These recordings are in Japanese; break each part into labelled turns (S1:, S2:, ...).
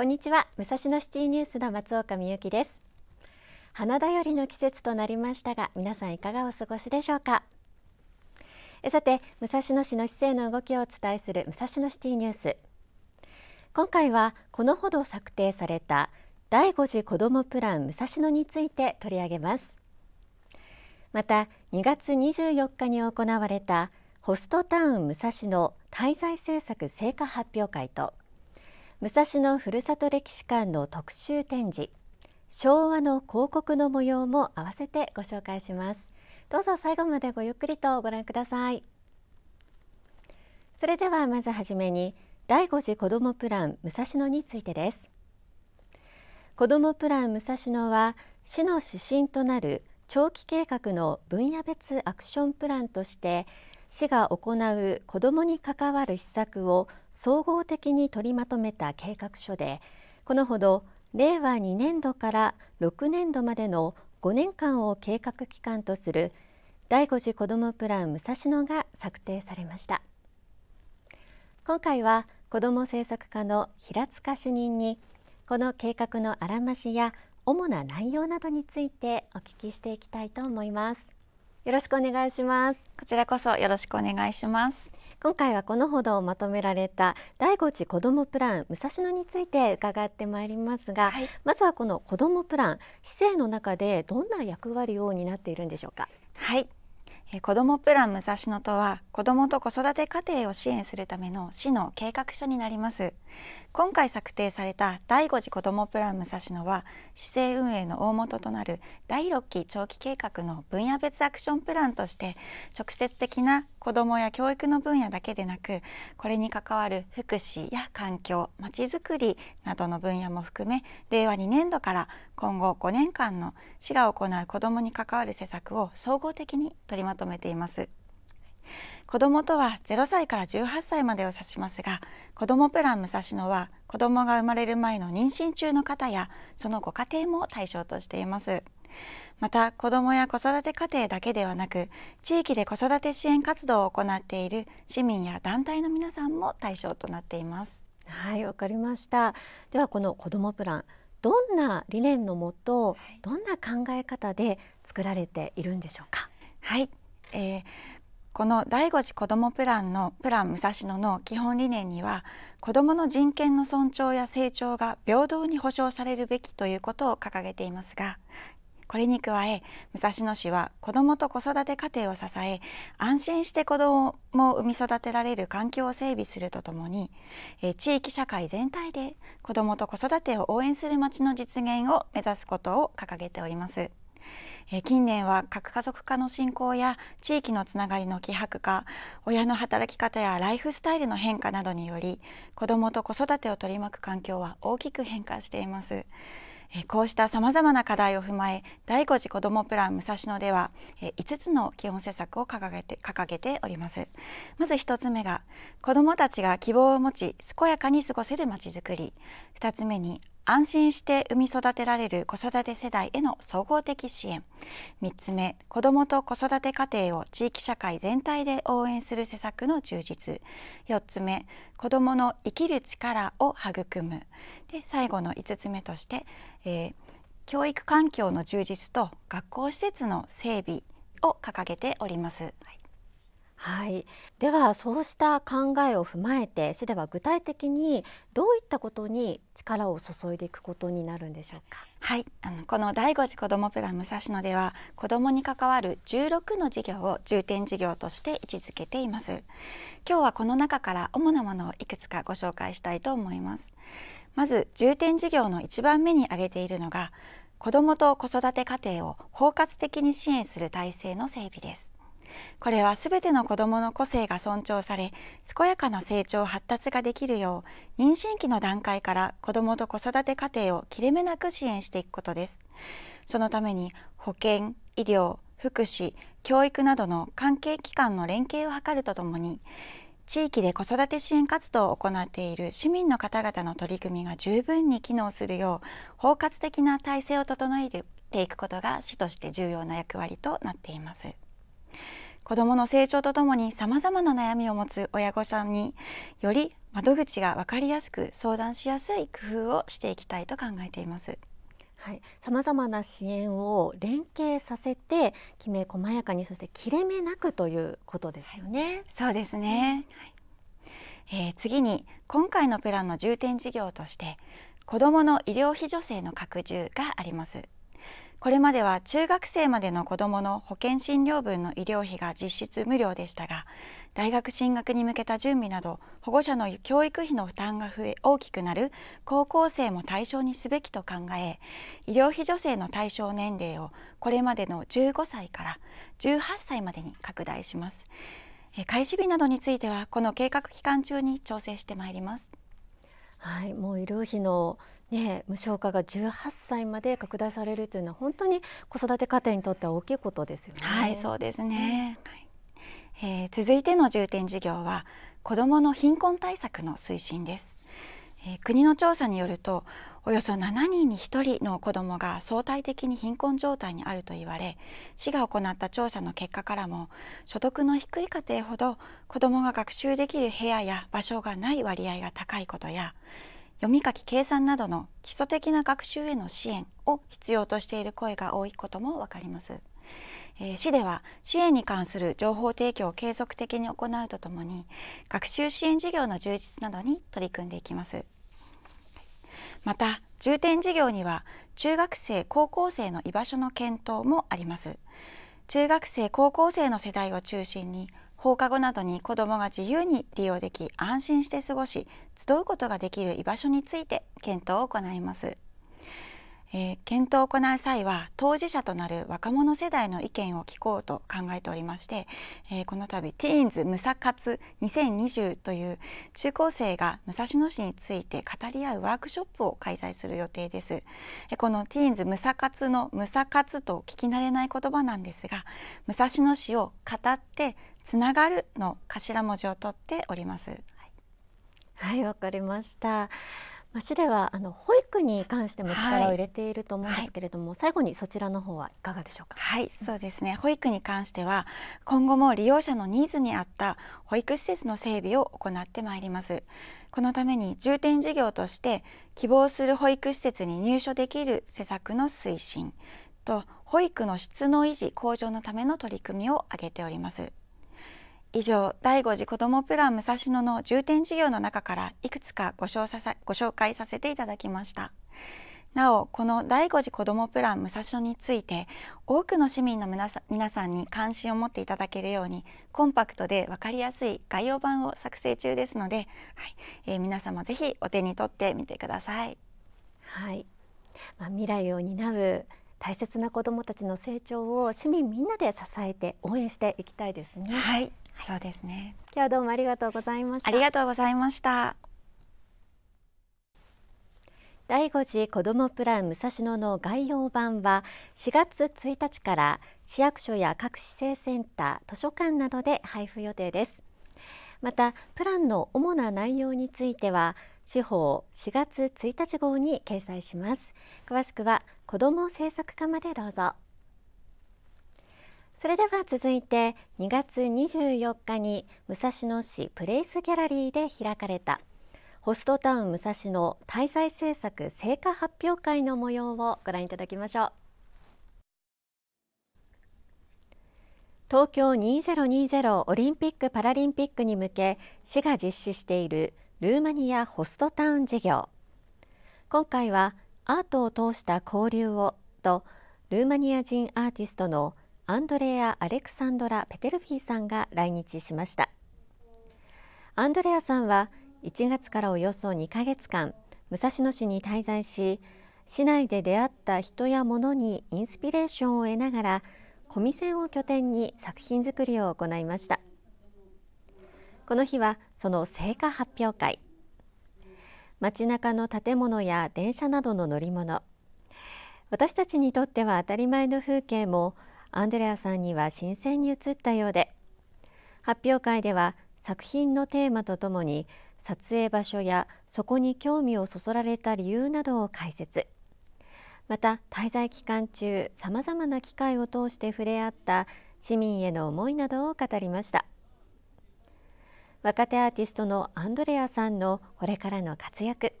S1: こんにちは武蔵野シティニュースの松岡美由紀です花だよりの季節となりましたが皆さんいかがお過ごしでしょうかさて武蔵野市の市政の動きをお伝えする武蔵野シティニュース今回はこのほど策定された第5次子どもプラン武蔵野について取り上げますまた2月24日に行われたホストタウン武蔵野滞在政策成果発表会と武蔵野ふるさと歴史館の特集展示昭和の広告の模様も合わせてご紹介しますどうぞ最後までごゆっくりとご覧くださいそれではまずはじめに第5次子どもプラン武蔵野についてです子どもプラン武蔵野は市の指針となる長期計画の分野別アクションプランとして市が行う子どもに関わる施策を総合的に取りまとめた計画書でこのほど令和2年度から6年度までの5年間を計画期間とする第5次子どもプラン武蔵野が策定されました今回は子ども政策課の平塚主任にこの計画のあらましや主な内容などについてお聞きしていきたいと思いますよろしくお願いしますこちらこそよろしくお願いします今回はこのほどまとめられた第5次子どもプラン武蔵野について伺ってまいりますが、はい、まずはこの子どもプラン市政の中で
S2: どんな役割を担っているんでしょうか。はい子どもプラン武蔵野とは子どもと子育て家庭を支援するための市の計画書になります今回策定された第5次子どもプラン武蔵野は市政運営の大元となる第6期長期計画の分野別アクションプランとして直接的な子どもや教育の分野だけでなくこれに関わる福祉や環境まちづくりなどの分野も含め令和2年度から今後5年間の市が行う子どもに関わる施策を総合的に取りまとめています。子どもとは0歳から18歳までを指しますが子どもプラン武蔵野は子どもが生まれる前の妊娠中の方やそのご家庭も対象としています。また子どもや子育て家庭だけではなく地域で子育て支援活動を行っている市民や団体の皆さんも対象となっていますはいわかりま
S1: したではこの子どもプランどんな理念のもと、どんな考え
S2: 方で作られているんでしょうかはい、えー、この第5次子どもプランのプラン武蔵野の基本理念には子どもの人権の尊重や成長が平等に保障されるべきということを掲げていますがこれに加え武蔵野市は子どもと子育て家庭を支え安心して子どもを産み育てられる環境を整備するとともに地域社会全体で子どもと子育てを応援する町の実現を目指すことを掲げております。え近年は核家族化の進行や地域のつながりの希薄化親の働き方やライフスタイルの変化などにより子どもと子育てを取り巻く環境は大きく変化しています。こうしたさまざまな課題を踏まえ第5次子どもプラン武蔵野では5つの基本施策を掲げて掲げておりますまず1つ目が子どもたちが希望を持ち健やかに過ごせるまちづくり2つ目に安心して産み育てられる子育て世代への総合的支援3つ目子どもと子育て家庭を地域社会全体で応援する施策の充実4つ目子どもの生きる力を育むで最後の5つ目として、えー、教育環境の充実と学校施設の整備を掲げております。はいは
S1: い、ではそうした考えを踏まえて市では具体的にどういったこと
S2: に力を注いでいくことになるんでしょうか。はい、あのこの第5次子どもプラン武蔵野では子どもに関わる16の事業を重点事業として位置づけています今日はこの中から主なものをいくつかご紹介したいと思いますまず重点事業の1番目に挙げているのが子どもと子育て家庭を包括的に支援する体制の整備ですこれは全ての子どもの個性が尊重され健やかな成長発達ができるよう妊娠期の段階から子どもと子育て家庭を切れ目なく支援していくことですそのために保健医療福祉教育などの関係機関の連携を図るとともに地域で子育て支援活動を行っている市民の方々の取り組みが十分に機能するよう包括的な体制を整えていくことが市として重要な役割となっています。子どもの成長とともにさまざまな悩みを持つ親御さんにより窓口が分かりやすく相談しやすい工夫をしていきたいと考えています。はい、さまざまな支援を連携させてきめ細やかにそして切れ目なくということですよね。そうですね、はい、えー、次に今回のプランの重点事業として子どもの医療費助成の拡充があります。これまでは中学生までの子どもの保険診療分の医療費が実質無料でしたが大学進学に向けた準備など保護者の教育費の負担が増え大きくなる高校生も対象にすべきと考え医療費助成の対象年齢をこれまでの15歳から18歳までに拡大します開始日などについてはこの計画期間中に調整してまいりますはい、もう
S1: 医療費のね、無償化が18歳まで拡大されるというのは本当に子
S2: 育て家庭にとっては大きいことですよね。はい、そうですね、はい、えー、続いての重点事業は子どもの貧困対策の推進です。え国の調査によるとおよそ7人に1人の子どもが相対的に貧困状態にあると言われ市が行った調査の結果からも所得の低い家庭ほど子どもが学習できる部屋や場所がない割合が高いことや読み書き計算などの基礎的な学習への支援を必要としている声が多いことも分かります。え市では支援に関する情報提供を継続的に行うとともに学習支援事業の充実などに取り組んでいきます。また重点事業には中学生高校生の居場所の検討もあります。中学生高校生の世代を中心に放課後などに子どもが自由に利用でき安心して過ごし集うことができる居場所について検討を行います。えー、検討を行う際は当事者となる若者世代の意見を聞こうと考えておりまして、えー、この度「ティーンズムサ活2020」という中高生が武蔵野市について語り合うワークショップを開催する予定です。えこの「ティーンズムサ活」の「ムサ活」と聞き慣れない言葉なんですが武蔵野市を語ってつながるの頭文字を取っております。はい、わ、はい、かりました。町ではあの保育に関しても力を入れていると思うんですけれども、はい、最後にそちらの方はいかがでしょうかはいそうですね保育に関しては今後も利用者のニーズに合った保育施設の整備を行ってまいりますこのために重点事業として希望する保育施設に入所できる施策の推進と保育の質の維持向上のための取り組みを挙げております以上第5次子どもプラン武蔵野の重点事業の中からいくつかご紹介させていただきましたなおこの第5次子どもプラン武蔵野について多くの市民の皆さんに関心を持っていただけるようにコンパクトで分かりやすい概要版を作成中ですので、はいえー、皆様ぜひお手に取ってみてください。はい、まあ、未来を担う大切な子どもた
S1: ちの成長を市民みんなで支えて応援していきたいですね。はいそうですね今日どうもありがとうございましたありがとうございました第5次子どもプラン武蔵野の概要版は4月1日から市役所や各市政センター図書館などで配布予定ですまたプランの主な内容については司法4月1日号に掲載します詳しくは子ども政策課までどうぞそれでは続いて2月24日に武蔵野市プレイスギャラリーで開かれたホストタウン武蔵野滞在政策成果発表会の模様をご覧いただきましょう東京2020オリンピック・パラリンピックに向け市が実施しているルーマニアホストタウン事業今回はアートを通した交流をとルーマニア人アーティストのアンドレア・アレクサンドラ・ペテルフィーさんが来日しましたアンドレアさんは1月からおよそ2ヶ月間武蔵野市に滞在し市内で出会った人や物にインスピレーションを得ながらコミセンを拠点に作品作りを行いましたこの日はその成果発表会街中の建物や電車などの乗り物私たちにとっては当たり前の風景もアンデレアさんには新鮮に映ったようで発表会では作品のテーマとともに撮影場所やそこに興味をそそられた理由などを解説また滞在期間中さまざまな機会を通して触れ合った市民への思いなどを語りました若手アーティストのアンドレアさんのこれからの活躍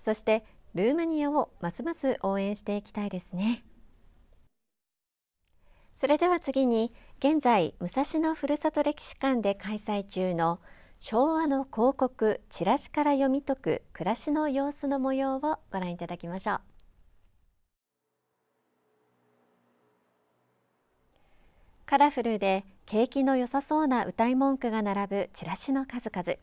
S1: そしてルーマニアをますます応援していきたいですね。それでは次に現在武蔵野ふるさと歴史館で開催中の昭和の広告チラシから読み解く暮らしの様子の模様をご覧いただきましょうカラフルで景気の良さそうな歌い文句が並ぶチラシの数々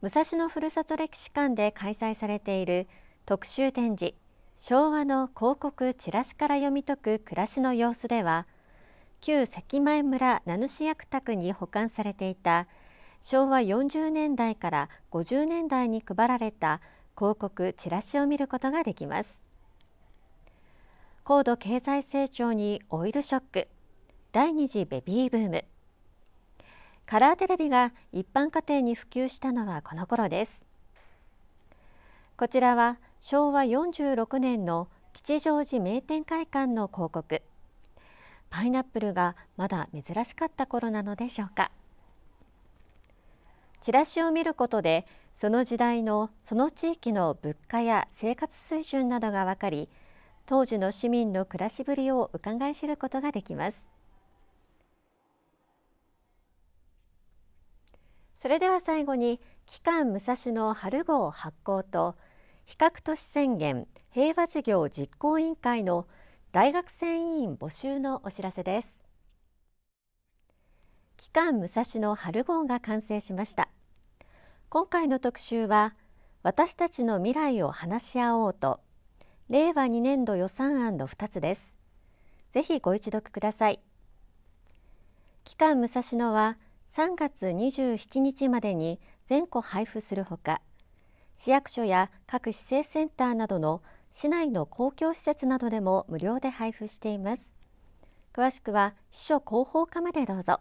S1: 武蔵野ふるさと歴史館で開催されている特集展示昭和の広告チラシから読み解く暮らしの様子では旧関前村名主役宅に保管されていた昭和40年代から50年代に配られた広告チラシを見ることができます高度経済成長にオイルショック第二次ベビーブームカラーテレビが一般家庭に普及したのはこの頃ですこちらは昭和46年の吉祥寺名店会館の広告パイナップルがまだ珍しかった頃なのでしょうかチラシを見ることでその時代のその地域の物価や生活水準などが分かり当時の市民の暮らしぶりをうかがい知ることができますそれでは最後に期間武蔵の春号発行と「比較都市宣言平和事業実行委員会の大学生委員募集のお知らせです期間武蔵野春号が完成しました今回の特集は私たちの未来を話し合おうと令和2年度予算案の2つですぜひご一読ください期間武蔵野は3月27日までに全個配布するほか市役所や各市政センターなどの市内の公共施設などでも無料で配布しています詳しくは秘書広報課までどうぞ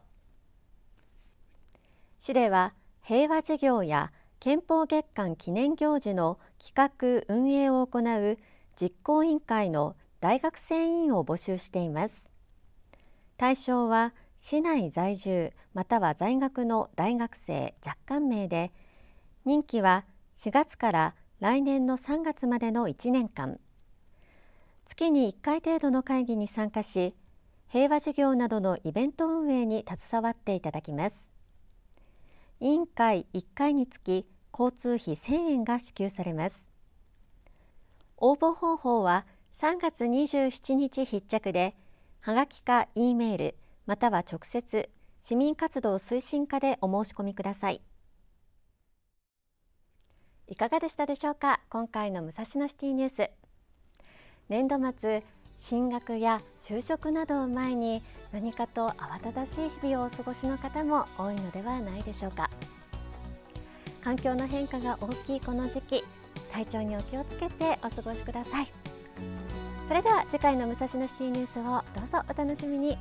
S1: 市では平和事業や憲法月間記念行事の企画運営を行う実行委員会の大学生委員を募集しています対象は市内在住または在学の大学生若干名で任期は4月から来年の3月までの1年間月に1回程度の会議に参加し平和事業などのイベント運営に携わっていただきます委員会1回につき交通費1000円が支給されます応募方法は3月27日必着ではがきか E メールまたは直接市民活動推進課でお申し込みくださいいかがでしたでしょうか今回の武蔵野シティニュース年度末進学や就職などを前に何かと慌ただしい日々をお過ごしの方も多いのではないでしょうか環境の変化が大きいこの時期体調にお気をつけてお過ごしくださいそれでは次回の武蔵野シティニュースをどうぞお楽しみに